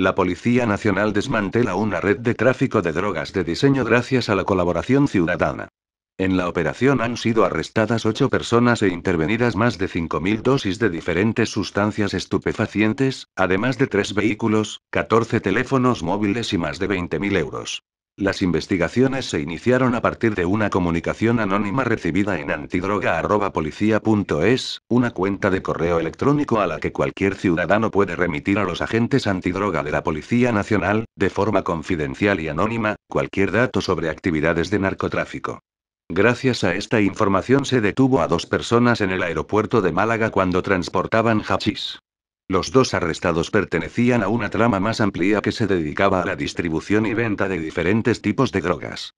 La Policía Nacional desmantela una red de tráfico de drogas de diseño gracias a la colaboración ciudadana. En la operación han sido arrestadas ocho personas e intervenidas más de 5.000 dosis de diferentes sustancias estupefacientes, además de tres vehículos, 14 teléfonos móviles y más de 20.000 euros. Las investigaciones se iniciaron a partir de una comunicación anónima recibida en antidroga.policía.es, una cuenta de correo electrónico a la que cualquier ciudadano puede remitir a los agentes antidroga de la Policía Nacional, de forma confidencial y anónima, cualquier dato sobre actividades de narcotráfico. Gracias a esta información se detuvo a dos personas en el aeropuerto de Málaga cuando transportaban hachís. Los dos arrestados pertenecían a una trama más amplia que se dedicaba a la distribución y venta de diferentes tipos de drogas.